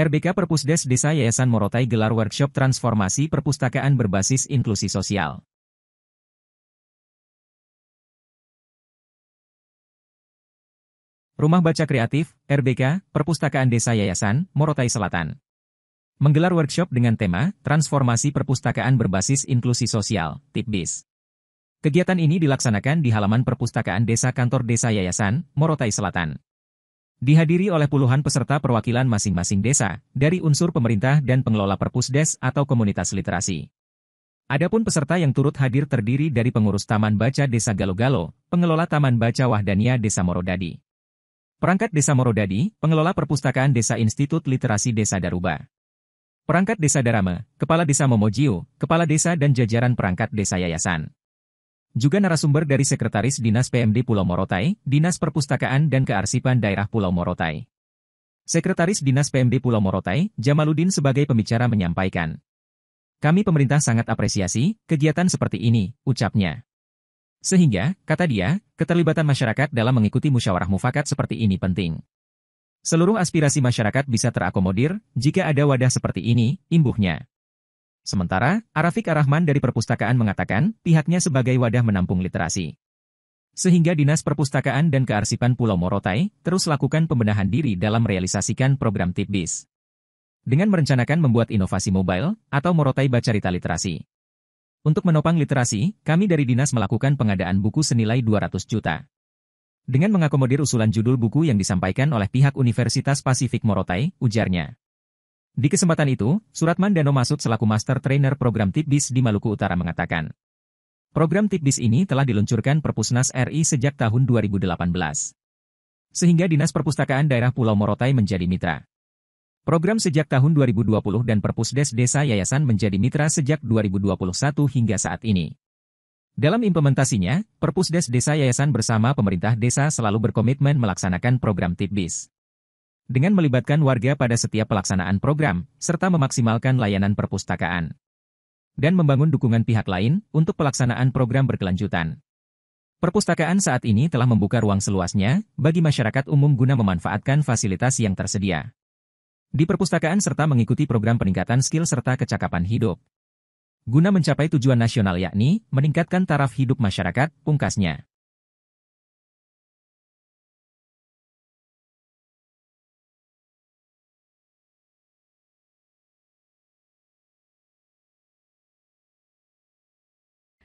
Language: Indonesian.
RBK Perpusdes Desa Yayasan Morotai gelar workshop transformasi perpustakaan berbasis inklusi sosial. Rumah Baca Kreatif, RBK, Perpustakaan Desa Yayasan, Morotai Selatan. Menggelar workshop dengan tema, Transformasi Perpustakaan Berbasis Inklusi Sosial, TIPBIS. Kegiatan ini dilaksanakan di halaman Perpustakaan Desa Kantor Desa Yayasan, Morotai Selatan. Dihadiri oleh puluhan peserta perwakilan masing-masing desa, dari unsur pemerintah dan pengelola perpusdes atau komunitas literasi. Adapun peserta yang turut hadir terdiri dari pengurus Taman Baca Desa Galo-Galo, pengelola Taman Baca Wahdania Desa Morodadi. Perangkat Desa Morodadi, pengelola perpustakaan Desa Institut Literasi Desa Daruba. Perangkat Desa Darama, Kepala Desa Momojio, Kepala Desa dan jajaran perangkat desa yayasan. Juga narasumber dari Sekretaris Dinas PMD Pulau Morotai, Dinas Perpustakaan dan Kearsipan Daerah Pulau Morotai. Sekretaris Dinas PMD Pulau Morotai, Jamaludin sebagai pembicara menyampaikan. Kami pemerintah sangat apresiasi kegiatan seperti ini, ucapnya. Sehingga, kata dia, keterlibatan masyarakat dalam mengikuti musyawarah mufakat seperti ini penting. Seluruh aspirasi masyarakat bisa terakomodir jika ada wadah seperti ini, imbuhnya. Sementara, Arafik Arahman dari perpustakaan mengatakan pihaknya sebagai wadah menampung literasi. Sehingga Dinas Perpustakaan dan Kearsipan Pulau Morotai terus lakukan pembenahan diri dalam merealisasikan program tipbis. Dengan merencanakan membuat inovasi mobile atau Morotai Bacarita Literasi. Untuk menopang literasi, kami dari Dinas melakukan pengadaan buku senilai 200 juta. Dengan mengakomodir usulan judul buku yang disampaikan oleh pihak Universitas Pasifik Morotai, ujarnya. Di kesempatan itu, Suratman Dano Masud selaku Master Trainer Program Tipbis di Maluku Utara mengatakan, Program Tipbis ini telah diluncurkan Perpusnas RI sejak tahun 2018. Sehingga Dinas Perpustakaan Daerah Pulau Morotai menjadi mitra. Program sejak tahun 2020 dan Perpusdes Desa Yayasan menjadi mitra sejak 2021 hingga saat ini. Dalam implementasinya, Perpusdes Desa Yayasan bersama pemerintah desa selalu berkomitmen melaksanakan program Tipbis dengan melibatkan warga pada setiap pelaksanaan program, serta memaksimalkan layanan perpustakaan. Dan membangun dukungan pihak lain untuk pelaksanaan program berkelanjutan. Perpustakaan saat ini telah membuka ruang seluasnya bagi masyarakat umum guna memanfaatkan fasilitas yang tersedia. Di perpustakaan serta mengikuti program peningkatan skill serta kecakapan hidup. Guna mencapai tujuan nasional yakni meningkatkan taraf hidup masyarakat, pungkasnya.